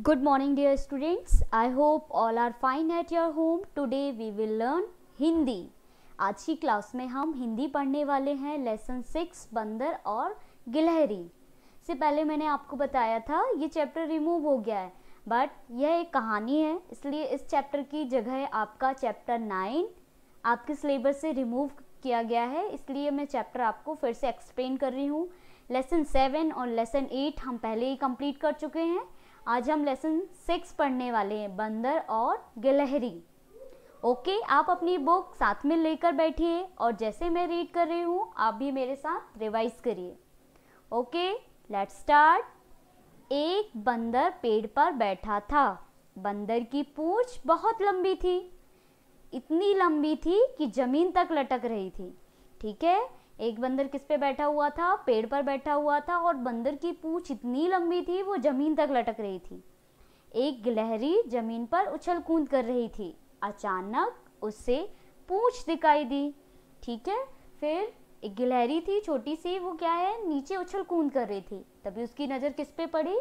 Good morning dear students. I hope all are fine at your home. Today we will learn Hindi. आज की class में हम हिंदी पढ़ने वाले हैं लेसन सिक्स बंदर और गिलहरी से पहले मैंने आपको बताया था ये चैप्टर रिमूव हो गया है बट यह एक कहानी है इसलिए इस चैप्टर की जगह आपका चैप्टर नाइन आपके सिलेबस से रिमूव किया गया है इसलिए मैं चैप्टर आपको फिर से एक्सप्लेन कर रही हूँ लेसन सेवन और लेसन एट हम पहले ही कंप्लीट कर चुके हैं आज हम लेसन सिक्स पढ़ने वाले हैं बंदर और गिलहरी ओके आप अपनी बुक साथ में लेकर बैठिए और जैसे मैं रीड कर रही हूँ आप भी मेरे साथ रिवाइज करिए ओके लेट स्टार्ट एक बंदर पेड़ पर बैठा था बंदर की पूछ बहुत लंबी थी इतनी लंबी थी कि ज़मीन तक लटक रही थी ठीक है एक बंदर किस पे बैठा हुआ था पेड़ पर बैठा हुआ था और बंदर की पूछ इतनी लंबी थी वो ज़मीन तक लटक रही थी एक गिलहरी ज़मीन पर उछल कूद कर रही थी अचानक उससे पूछ दिखाई दी ठीक है फिर एक गिलहरी थी छोटी सी वो क्या है नीचे उछल कूद कर रही थी तभी उसकी नज़र किस पे पड़ी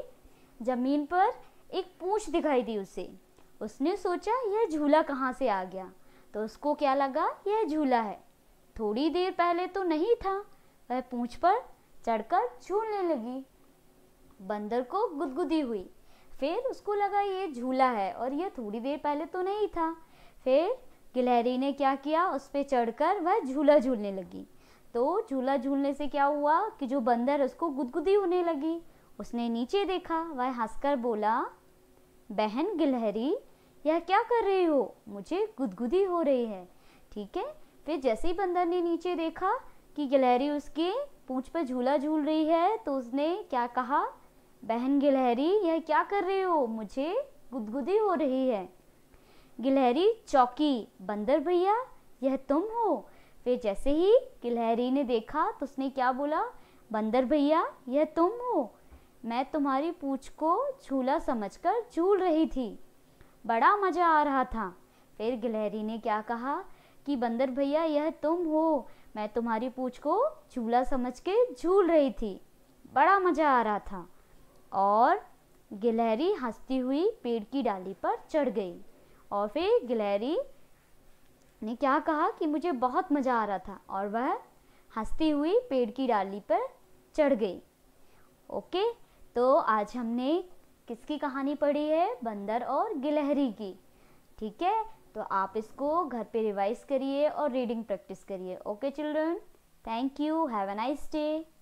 ज़मीन पर एक पूछ दिखाई दी उसे उसने सोचा यह झूला कहाँ से आ गया तो उसको क्या लगा यह झूला है थोड़ी देर पहले तो नहीं था वह पूंछ पर चढ़कर झूलने लगी बंदर को गुदगुदी हुई फिर उसको लगा ये झूला है और यह थोड़ी देर पहले तो नहीं था फिर गिलहरी ने क्या किया उस पर चढ़कर वह झूला झूलने लगी तो झूला झूलने से क्या हुआ कि जो बंदर उसको गुदगुदी होने लगी उसने नीचे देखा वह हंसकर बोला बहन गिलहरी यह क्या कर रही हो मुझे गुदगुदी हो रही है ठीक है फिर जैसे ही बंदर ने नीचे देखा कि गिलहरी उसके पूँछ पर झूला झूल रही है तो उसने क्या कहा बहन गिलहरी यह क्या कर रहे हो मुझे गुदगुदी हो रही है गिलहरी चौकी बंदर भैया यह तुम हो फिर जैसे ही गिलहरी ने देखा तो उसने क्या बोला बंदर भैया यह तुम हो मैं तुम्हारी पूछ को झूला समझकर झूल रही थी बड़ा मज़ा आ रहा था फिर गिलहरी ने क्या कहा कि बंदर भैया यह तुम हो मैं तुम्हारी पूछ को झूला समझ के झूल रही थी बड़ा मज़ा आ रहा था और गिलहरी हंसती हुई पेड़ की डाली पर चढ़ गई और फिर गिलहरी ने क्या कहा कि मुझे बहुत मज़ा आ रहा था और वह हंसती हुई पेड़ की डाली पर चढ़ गई ओके तो आज हमने किसकी कहानी पढ़ी है बंदर और गिलहरी की ठीक है तो आप इसको घर पे रिवाइज करिए और रीडिंग प्रैक्टिस करिए okay children thank you have a nice day